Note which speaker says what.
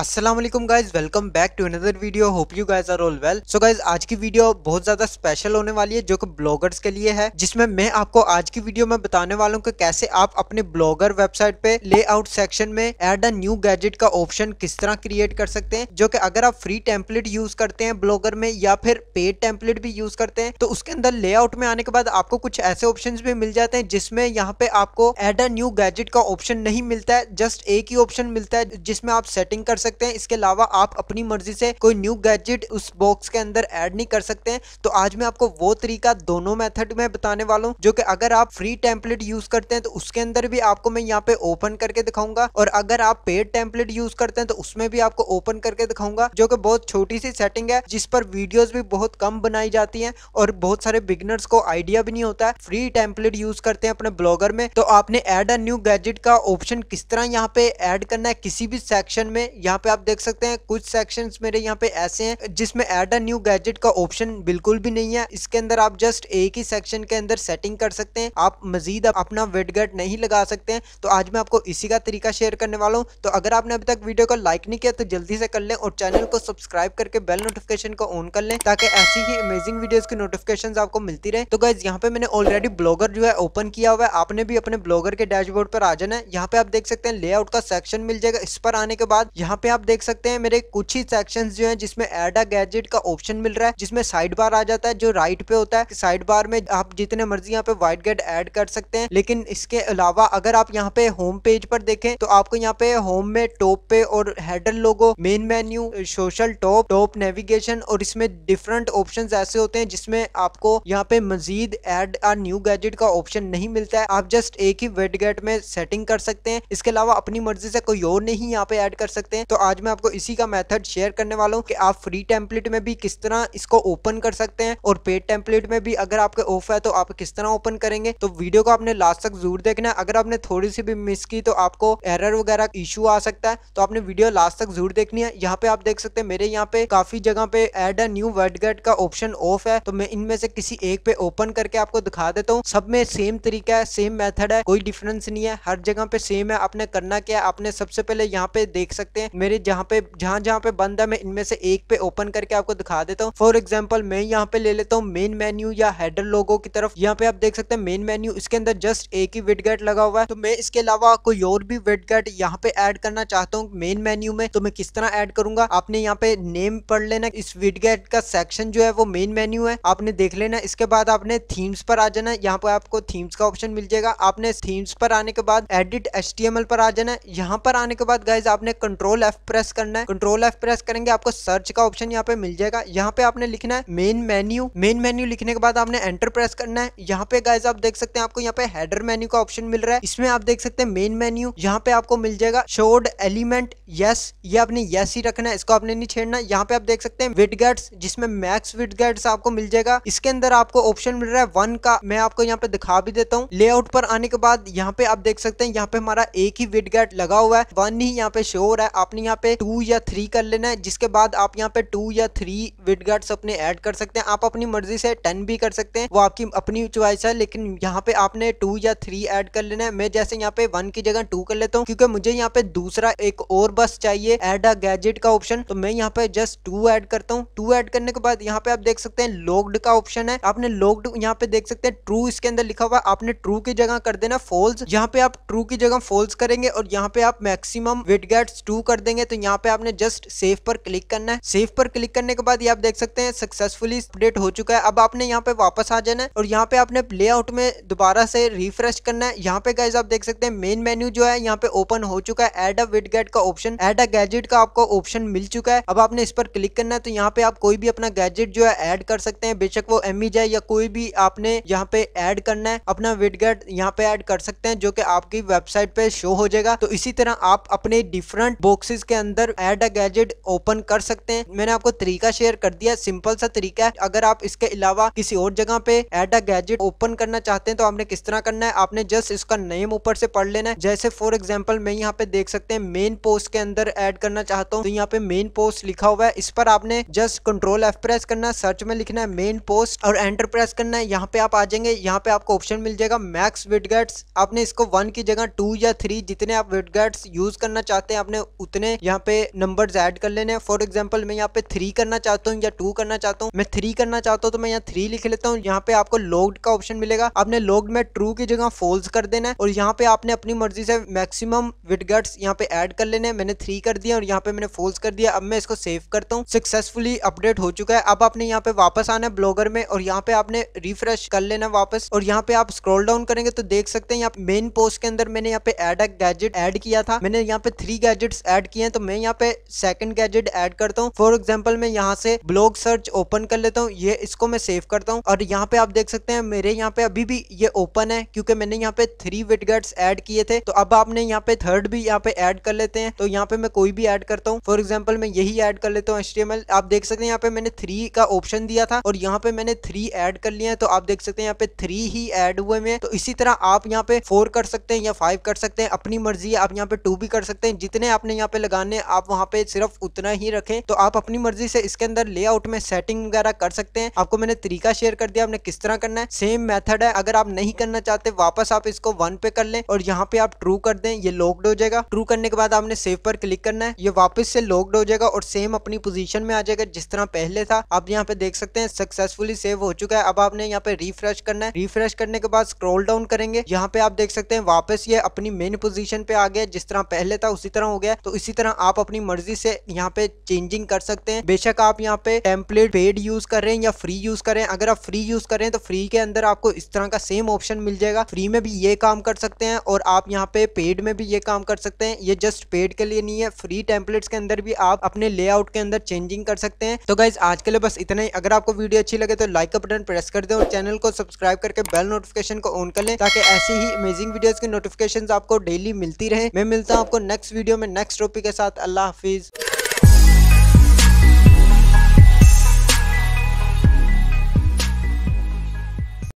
Speaker 1: Aslam guys welcome back to another video hope you guys are all well so guys आज की video बहुत ज्यादा special होने वाली है जो कि ब्लॉगर्स के लिए है जिसमें मैं आपको आज की वीडियो में बताने वाला हूँ कि कैसे आप अपने ब्लॉगर वेबसाइट पे लेआउट सेक्शन में एड अ न्यू गैजेट का ऑप्शन किस तरह क्रिएट कर सकते हैं जो कि अगर आप फ्री टेम्पलेट यूज करते हैं ब्लॉगर में या फिर पेड टेम्पलेट भी यूज करते हैं तो उसके अंदर लेआउट में आने के बाद आपको कुछ ऐसे ऑप्शन भी मिल जाते हैं जिसमें यहाँ पे आपको एड अ न्यू गैजेट का ऑप्शन नहीं मिलता है जस्ट एक ही ऑप्शन मिलता है जिसमें आप सेटिंग कर सकते सकते हैं इसके अलावा आप अपनी मर्जी से कोई न्यू गैजेट उस बॉक्स के अंदर ऐड नहीं कर सकते हैं तो आज मैं आपको वो तरीका दोनों मेथड में बताने वाला हूँ जो कि अगर आप फ्री टेम्पलेट यूज करते हैं तो उसके अंदर भी आपको मैं यहाँ पे ओपन करके दिखाऊंगा और अगर आप पेड टेम्पलेट यूज करते हैं तो उसमें भी आपको ओपन करके दिखाऊंगा जो कि बहुत छोटी सी सेटिंग है जिस पर वीडियोस भी बहुत कम बनाई जाती हैं और बहुत सारे बिगनर्स को आइडिया भी नहीं होता है फ्री टेम्पलेट यूज करते हैं अपने ब्लॉगर में तो आपने एड अ न्यू गैजेट का ऑप्शन किस तरह यहाँ पे एड करना है किसी भी सेक्शन में यहाँ यहाँ पे आप देख सकते हैं कुछ सेक्शन मेरे यहाँ पे ऐसे हैं जिसमें एड अ न्यू गैजेट का ऑप्शन बिल्कुल भी नहीं है इसके अंदर आप जस्ट एक ही सेक्शन के अंदर सेटिंग कर सकते हैं आप मजीद अपना वेटगट नहीं लगा सकते हैं तो आज मैं आपको इसी का तरीका शेयर करने वाला हूँ तो अगर आपने अभी तक वीडियो को लाइक नहीं किया तो जल्दी से कर लें और चैनल को सब्सक्राइब करके बेल नोटिफिकेशन को ऑन कर लें ताकि ऐसी ही अमेजिंग वीडियोस की नोटिफिकेशन आपको मिलती रहे तो गाइज यहाँ पे मैंने ऑलरेडी ब्लॉगर जो है ओपन किया हुआ है आपने भी अपने ब्लॉगर के डैशबोर्ड पर आ जाना है यहाँ पे आप देख सकते हैं लेआउट का सेक्शन मिल जाएगा इस पर आने के बाद यहाँ पे आप देख सकते हैं मेरे कुछ ही सेक्शन जो है जिसमें एड अ गैजेट का ऑप्शन मिल रहा है जिसमें साइड बार आ जाता है जो राइट पे होता है साइड बार में आप जितने मर्जी यहाँ पे व्हाइट गेट एड कर सकते हैं लेकिन इसके अलावा अगर आप यहाँ पे होम पेज पर देखें तो आपको यहाँ पे होम में टॉप पे और header logo main menu social top top navigation और इसमें डिफरेंट ऑप्शन ऐसे होते हैं जिसमें आपको यहाँ पे मजीद एड आ न्यू गैजेट का ऑप्शन नहीं मिलता है आप जस्ट एक ही वेट गेट में सेटिंग कर सकते हैं इसके अलावा अपनी मर्जी से कोई और नहीं यहाँ पे ऐड कर सकते हैं तो आज मैं आपको इसी का मेथड शेयर करने वाला हूँ कि आप फ्री टेम्पलेट में भी किस तरह इसको ओपन कर सकते हैं और पेड टेम्पलेट में भी अगर आपके ऑफ है तो आप किस तरह ओपन करेंगे तो वीडियो को आपने लास्ट तक जरूर देखना है अगर आपने थोड़ी सी भी मिस की तो आपको एरर वगैरह इशू आ सकता है तो आपने वीडियो लास्ट तक जरूर देखनी है यहाँ पे आप देख सकते हैं मेरे यहाँ पे काफी जगह पे एड अ न्यू गेट का ऑप्शन ऑफ है तो मैं इनमें से किसी एक पे ओपन करके आपको दिखा देता हूँ सब में सेम तरीका है सेम मेथड है कोई डिफरेंस नहीं है हर जगह पे सेम है आपने करना क्या है आपने सबसे पहले यहाँ पे देख सकते हैं मेरे जहाँ पे जहाँ जहाँ पे बंद है मैं इनमें से एक पे ओपन करके आपको दिखा देता हूँ फॉर एग्जाम्पल मैं यहाँ पे ले लेता हूँ मेन मेन्यू या हेडर लोगो की तरफ यहाँ पे आप देख सकते हैं मेन मेन्यू इसके अंदर जस्ट एक ही विडगेट लगा हुआ है तो मैं इसके अलावा कोई और भी विडगेट यहाँ पे एड करना चाहता हूँ मेन मेन्यू में तो मैं किस तरह एड करूंगा आपने यहाँ पे नेम पढ़ लेना इस विडगेट का सेक्शन जो है वो मेन मेन्यू है आपने देख लेना इसके बाद आपने थीम्स पर आ जाना यहाँ पे आपको थीम्स का ऑप्शन मिल जाएगा आपने थीम्स पर आने के बाद एडिट एच पर आ जाना यहाँ पर आने के बाद गाइज आपने कंट्रोल एफ प्रेस करना है कंट्रोल एफ प्रेस करेंगे आपको सर्च का ऑप्शन यहाँ पे मिल जाएगा यहाँ पे आपने लिखना है मेन मेन्यू मेन मेन्यू लिखने के बाद आपने एंटर प्रेस करना है यहाँ पे गाइज आप देख सकते हैं आपको यहाँ पे हेडर मेन्यू का ऑप्शन मिल रहा है इसमें आप देख सकते हैं मेन मेन्यू यहाँ पे आपको मिल जाएगा शोड एलिमेंट यस ये आपने यस ही रखना है इसको आपने नहीं छेड़ना यहाँ पे आप देख सकते हैं विटगेट्स जिसमें मैक्स विटगेट्स आपको मिल जाएगा इसके अंदर आपको ऑप्शन मिल रहा है वन का मैं आपको यहाँ पे दिखा भी देता हूँ लेआउट पर आने के बाद यहाँ पे आप देख सकते हैं यहाँ पे हमारा एक ही विटगेट लगा हुआ है वन ही यहाँ पे शोर है आपने आपने यहाँ पे टू या थ्री कर लेना है जिसके बाद आप यहाँ पे टू या थ्री विडगार्ड्स अपने ऐड कर सकते हैं आप अपनी मर्जी से टेन भी कर सकते हैं वो आपकी अपनी च्वाइस है लेकिन यहाँ पे आपने टू या थ्री ऐड कर लेना है मैं जैसे यहाँ पे वन की जगह टू कर लेता हूँ क्योंकि मुझे यहाँ पे दूसरा एक और बस चाहिए एड अ गैजेट का ऑप्शन तो मैं यहाँ पे जस्ट टू एड करता हूँ टू एड करने के बाद यहाँ पे आप देख सकते हैं लोग्ड का ऑप्शन है आपने लोग्ड यहाँ पे देख सकते हैं ट्रू इसके अंदर लिखा हुआ आपने ट्रू की जगह कर देना फॉल्स यहाँ पे आप ट्रू की जगह फॉल्स करेंगे और यहाँ पे आप मैक्सिमम विडगेट्स टू कर देंगे देंगे तो यहाँ पे आपने जस्ट सेव पर क्लिक करना है सेव पर क्लिक करने के बाद ये आप देख सकते हैं सक्सेसफुली अपडेट हो चुका है अब आपने यहाँ पे वापस आ जाना है और यहाँ पे आपने प्ले आउट में दोबारा से रिफ्रेश करना है यहाँ पे गाइज आप देख सकते हैं मेन मेन्यू जो है यहाँ पे ओपन हो चुका है एड अ विट का ऑप्शन एड अ गैजेट का आपको ऑप्शन मिल चुका है अब आपने इस पर क्लिक करना है तो यहाँ पे आप कोई भी अपना गैजेट जो है एड कर सकते हैं बेशक वो एम है e या कोई भी आपने यहाँ पे एड करना है अपना गेट यहाँ पे एड कर सकते हैं जो कि आपकी वेबसाइट पे शो हो जाएगा तो इसी तरह आप अपने डिफरेंट बॉक्सेस के अंदर ऐड अ गैजेट ओपन कर सकते हैं मैंने आपको तरीका शेयर कर दिया सिंपल सा तरीका है अगर आप इसके अलावा किसी और जगह पे ऐड अ गैजेट ओपन करना चाहते हैं तो आपने किस तरह करना है आपने जस्ट इसका नेम ऊपर से पढ़ लेना है जैसे फॉर एग्जाम्पल मैं यहाँ पे देख सकते हैं मेन पोस्ट के अंदर एड करना चाहता हूँ तो यहाँ पे मेन पोस्ट लिखा हुआ है इस पर आपने जस्ट कंट्रोल एफ प्रेस करना है सर्च में लिखना है मेन पोस्ट और एंटर प्रेस करना है यहाँ पे आप आ जाएंगे यहाँ पे आपको ऑप्शन मिल जाएगा मैक्स विडगेट्स आपने इसको वन की जगह टू या थ्री जितने आप विडगेट्स यूज करना चाहते हैं आपने उतने मैंने यहाँ पे नंबर ऐड कर लेने हैं फॉर एग्जाम्पल मैं यहाँ पे थ्री करना चाहता हूँ या टू करना चाहता हूँ मैं थ्री करना चाहता हूँ तो मैं यहाँ थ्री लिख लेता हूँ यहाँ पे आपको लॉग्ड का ऑप्शन मिलेगा आपने लॉग्ड में ट्रू की जगह फोल्स कर देना है और यहाँ पे आपने अपनी मर्जी से मैक्सिमम विटगट्स यहाँ पे ऐड कर लेने मैंने थ्री कर दिया और यहाँ पे मैंने फोल्स कर दिया अब मैं इसको सेव करता हूँ सक्सेसफुली अपडेट हो चुका है अब आपने यहाँ पे वापस आना है ब्लॉगर में और यहाँ पे आपने रिफ्रेश कर लेना वापस और यहाँ पे आप स्क्रॉल डाउन करेंगे तो देख सकते हैं यहाँ मेन पोस्ट के अंदर मैंने यहाँ पे एड गैजेट एड किया था मैंने यहाँ पे थ्री गैजेट्स एड किया किए हैं तो मैं यहाँ पे सेकंड गैजेट ऐड करता हूँ फॉर एग्जांपल मैं यहाँ से ब्लॉग सर्च ओपन कर लेता हूँ ये इसको मैं सेव करता हूँ और यहाँ पे आप देख सकते हैं मेरे यहाँ पे अभी भी ये ओपन है क्योंकि मैंने यहाँ पे थ्री विटगट्स ऐड किए थे तो अब आपने यहाँ पे थर्ड भी यहाँ पे एड कर लेते हैं तो यहाँ पे मैं कोई भी एड करता हूँ फॉर एग्जाम्पल मैं यही एड कर लेता हूँ एस आप देख सकते हैं यहाँ पे मैंने थ्री का ऑप्शन दिया था और यहाँ पे मैंने थ्री एड कर लिया है तो आप देख सकते हैं यहाँ पे थ्री ही एड हुए में तो इसी तरह आप यहाँ पे फोर कर सकते हैं या फाइव कर सकते हैं अपनी मर्जी आप यहाँ पे टू भी कर सकते हैं जितने आपने यहाँ पे लगाने आप वहाँ पे सिर्फ उतना ही रखें तो आप अपनी मर्जी से इसके अंदर लेआउट में सेटिंग वगैरह कर सकते हैं आपको मैंने तरीका शेयर कर दिया आपने किस तरह करना है सेम मेथड है अगर आप नहीं करना चाहते वापस आप इसको वन पे कर लें और यहाँ पे आप ट्रू कर दें ये लॉकड हो जाएगा ट्रू करने के बाद आपने सेव पर क्लिक करना है ये वापस से लॉकड हो जाएगा और सेम अपनी पोजीशन में आ जाएगा जिस तरह पहले था आप यहाँ पे देख सकते हैं सक्सेसफुली सेव हो चुका है अब आपने यहाँ पे रिफ्रेश करना है रिफ्रेश करने के बाद स्क्रॉल डाउन करेंगे यहाँ पे आप देख सकते हैं वापस ये अपनी मेन पोजिशन पे आ गया जिस तरह पहले था उसी तरह हो गया तो इसी इसी तरह आप अपनी मर्जी से यहाँ पे चेंजिंग कर सकते हैं बेशक आप यहाँ पे टेम्पलेट पेड यूज कर रहे हैं या फ्री यूज करें अगर आप फ्री यूज करें तो फ्री के अंदर आपको इस तरह का सेम ऑप्शन मिल जाएगा फ्री में भी ये काम कर सकते हैं और आप यहाँ पे पेड में भी ये काम कर सकते हैं ये जस्ट पेड के लिए नहीं है फ्री टेम्पलेट के अंदर भी आप अपने लेआउट के अंदर चेंजिंग कर सकते हैं तो गाइज आज के लिए बस इतना ही अगर आपको वीडियो अच्छी लगे तो लाइक का बटन प्रेस कर दे और चैनल को सब्सक्राइब करके बेल नोटिफिकेशन को ऑन कर लें ताकि ऐसी ही अमेजिंग वीडियोज की नोटिफिकेशन आपको डेली मिलती रहे मैं मिलता हूँ आपको नेक्स्ट वीडियो में नेक्स्ट टॉपिक के साथ अल्लाह हाफिज़